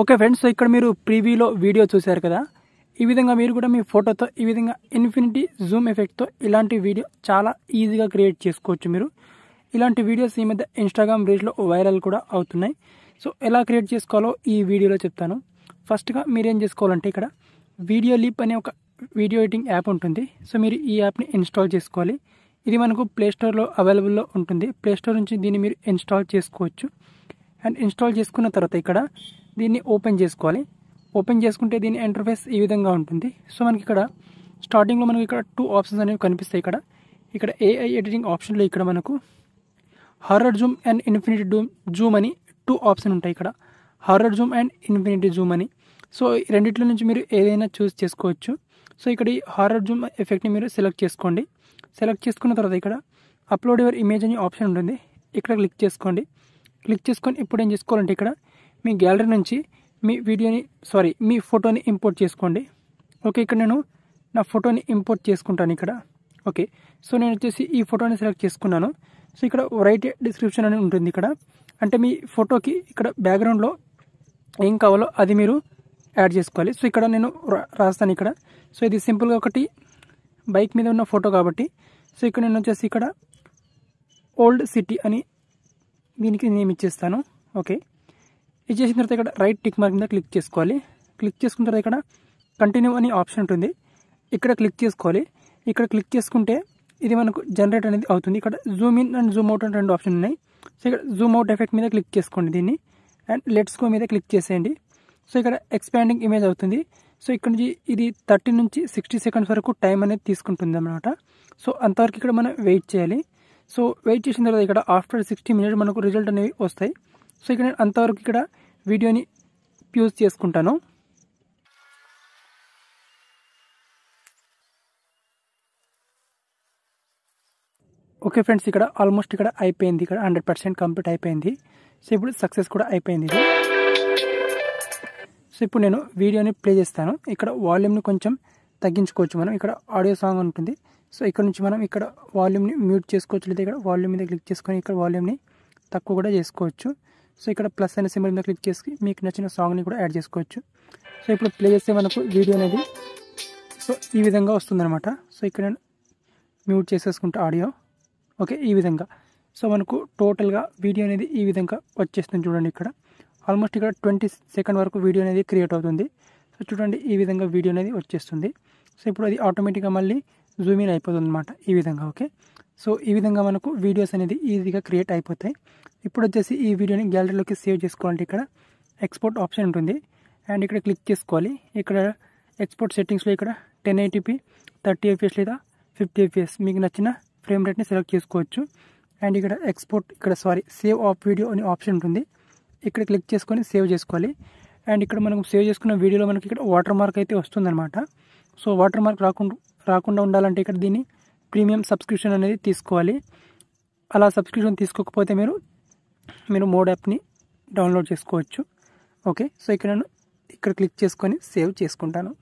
okay friends so ఇక్కడ మీరు ప్రీవ్యూలో video చూశారు కదా ఈ విధంగా మీరు కూడా మీ ఫోటోతో ఈ విధంగా ఇన్ఫినిటీ జూమ్ ఎఫెక్ట్తో ఇలాంటి వీడియో చాలా ఈజీగా క్రియేట్ చేసుకోవచ్చు మీరు ఇలాంటి వీడియోస్ ఈ మధ్య ఇన్స్టాగ్రామ్ రీల్స్లో వైరల్ కూడా అవుతున్నాయి సో ఎలా క్రియేట్ చేసుకోవాలో ఈ వీడియోలో చెప్తాను ఫస్ట్గా మీరేం చేసుకోవాలంటే ఇక్కడ వీడియో లీప్ అనే ఒక వీడియో ఎడిటింగ్ యాప్ ఉంటుంది సో మీరు ఈ యాప్ని ఇన్స్టాల్ చేసుకోవాలి ఇది మనకు ప్లేస్టోర్లో అవైలబుల్లో ఉంటుంది ప్లేస్టోర్ నుంచి దీన్ని మీరు ఇన్స్టాల్ చేసుకోవచ్చు అండ్ ఇన్స్టాల్ చేసుకున్న తర్వాత ఇక్కడ దీన్ని ఓపెన్ చేసుకోవాలి ఓపెన్ చేసుకుంటే దీని ఇంటర్ఫేస్ ఈ విధంగా ఉంటుంది సో మనకి ఇక్కడ స్టార్టింగ్లో మనకి ఇక్కడ టూ ఆప్షన్స్ అనేవి కనిపిస్తాయి ఇక్కడ ఇక్కడ ఏఐ ఎడిటింగ్ ఆప్షన్లో ఇక్కడ మనకు horror zoom and infinity doom zoom అని టూ ఆప్షన్ ఉంటాయి ఇక్కడ horror zoom and infinity zoom అని సో రెండిట్లో నుంచి మీరు ఏదైనా చూస్ చేసుకోవచ్చు సో ఇక్కడ ఈ హారర్ జూమ్ ఎఫెక్ట్ని మీరు సెలెక్ట్ చేసుకోండి సెలెక్ట్ చేసుకున్న తర్వాత ఇక్కడ అప్లోడ్ యువర్ ఇమేజ్ అనే ఆప్షన్ ఉంటుంది ఇక్కడ క్లిక్ చేసుకోండి క్లిక్ చేసుకొని ఇప్పుడు ఏం చేసుకోవాలంటే ఇక్కడ మీ గ్యాలరీ నుంచి మీ వీడియోని సారీ మీ ఫోటోని ఇంపోర్ట్ చేసుకోండి ఓకే ఇక్కడ నేను నా ఫోటోని ఇంపోర్ట్ చేసుకుంటాను ఇక్కడ ఓకే సో నేను వచ్చేసి ఈ ఫోటోని సెలెక్ట్ చేసుకున్నాను సో ఇక్కడ రైట్ డిస్క్రిప్షన్ అని ఉంటుంది ఇక్కడ అంటే మీ ఫోటోకి ఇక్కడ బ్యాక్గ్రౌండ్లో ఏం కావాలో అది మీరు యాడ్ చేసుకోవాలి సో ఇక్కడ నేను రాస్తాను ఇక్కడ సో ఇది సింపుల్గా ఒకటి బైక్ మీద ఉన్న ఫోటో కాబట్టి సో ఇక్కడ నేను వచ్చేసి ఇక్కడ ఓల్డ్ సిటీ అని దీనికి నేను ఇచ్చేస్తాను ఓకే ఇచ్చేసిన తర్వాత ఇక్కడ రైట్ టిక్ మార్క్ మీద క్లిక్ చేసుకోవాలి క్లిక్ చేసుకున్న తర్వాత ఇక్కడ కంటిన్యూ అని ఆప్షన్ ఉంటుంది ఇక్కడ క్లిక్ చేసుకోవాలి ఇక్కడ క్లిక్ చేసుకుంటే ఇది మనకు జనరేట్ అనేది అవుతుంది ఇక్కడ zoom in and zoom out అని రెండు ఆప్షన్ ఉన్నాయి సో ఇక్కడ జూమ్ అవుట్ ఎఫెక్ట్ మీద క్లిక్ చేసుకోండి దీన్ని అండ్ లెట్స్ గో మీద క్లిక్ చేసేయండి సో ఇక్కడ ఎక్స్పాండింగ్ ఇమేజ్ అవుతుంది సో ఇక్కడ నుంచి ఇది థర్టీ నుంచి సిక్స్టీ సెకండ్స్ వరకు టైం అనేది తీసుకుంటుంది అనమాట సో అంతవరకు ఇక్కడ మనం వెయిట్ చేయాలి సో వెయిట్ చేసిన తర్వాత ఇక్కడ ఆఫ్టర్ సిక్స్టీ మినిట్స్ మనకు రిజల్ట్ అనేవి వస్తాయి సో ఇక్కడ నేను అంతవరకు ఇక్కడ వీడియోని ప్యూజ్ చేసుకుంటాను ఓకే ఫ్రెండ్స్ ఇక్కడ ఆల్మోస్ట్ ఇక్కడ అయిపోయింది ఇక్కడ హండ్రెడ్ పర్సెంట్ కంప్లీట్ అయిపోయింది సో ఇప్పుడు సక్సెస్ కూడా అయిపోయింది సో ఇప్పుడు నేను వీడియోని ప్లే చేస్తాను ఇక్కడ వాల్యూమ్ని కొంచెం తగ్గించుకోవచ్చు మనం ఇక్కడ ఆడియో సాంగ్ ఉంటుంది సో ఇక్కడ నుంచి మనం ఇక్కడ వాల్యూమ్ని మ్యూట్ చేసుకోవచ్చు లేదా ఇక్కడ వాల్యూమ్ మీద క్లిక్ చేసుకొని ఇక్కడ వాల్యూమ్ని తక్కువ కూడా చేసుకోవచ్చు సో ఇక్కడ ప్లస్ అనే సింబల్ మీద క్లిక్ చేసి మీకు నచ్చిన సాంగ్ని కూడా యాడ్ చేసుకోవచ్చు సో ఇప్పుడు ప్లే చేస్తే మనకు వీడియో అనేది సో ఈ విధంగా వస్తుందన్నమాట సో ఇక్కడ నేను మ్యూట్ చేసేసుకుంటా ఆడియో ఓకే ఈ విధంగా సో మనకు టోటల్గా వీడియో అనేది ఈ విధంగా వచ్చేస్తుంది చూడండి ఇక్కడ ఆల్మోస్ట్ ఇక్కడ ట్వంటీ సెకండ్ వరకు వీడియో అనేది క్రియేట్ అవుతుంది సో చూడండి ఈ విధంగా వీడియో అనేది వచ్చేస్తుంది సో ఇప్పుడు అది ఆటోమేటిక్గా మళ్ళీ జూమ్ ఇన్ అయిపోతుంది అనమాట ఈ విధంగా ఓకే సో ఈ విధంగా మనకు వీడియోస్ అనేది ఈజీగా క్రియేట్ అయిపోతాయి ఇప్పుడు వచ్చేసి ఈ వీడియోని గ్యాలరీలోకి సేవ్ చేసుకోవాలంటే ఇక్కడ ఎక్స్పోర్ట్ ఆప్షన్ ఉంటుంది అండ్ ఇక్కడ క్లిక్ చేసుకోవాలి ఇక్కడ ఎక్స్పోర్ట్ సెట్టింగ్స్లో ఇక్కడ టెన్ ఎయిటీపీ థర్టీ ఎఫ్ఎస్ లేదా ఫిఫ్టీ ఎఫ్ఎస్ మీకు నచ్చిన ఫ్రేమ్ రేట్ని సెలెక్ట్ చేసుకోవచ్చు అండ్ ఇక్కడ ఎక్స్పోర్ట్ ఇక్కడ సారీ సేవ్ ఆఫ్ వీడియో అనే ఆప్షన్ ఉంటుంది ఇక్కడ క్లిక్ చేసుకొని సేవ్ చేసుకోవాలి అండ్ ఇక్కడ మనం సేవ్ చేసుకున్న వీడియోలో మనకి ఇక్కడ వాటర్ మార్క్ అయితే వస్తుందన్నమాట సో వాటర్ మార్క్ రాకుండా రాకుండా ఉండాలంటే ఇక్కడ దీన్ని ప్రీమియం సబ్స్క్రిప్షన్ అనేది తీసుకోవాలి అలా సబ్స్క్రిప్షన్ తీసుకోకపోతే మీరు మీరు మోడ్ యాప్ని డౌన్లోడ్ చేసుకోవచ్చు ఓకే సో ఇక్కడ నేను ఇక్కడ క్లిక్ చేసుకొని సేవ్ చేసుకుంటాను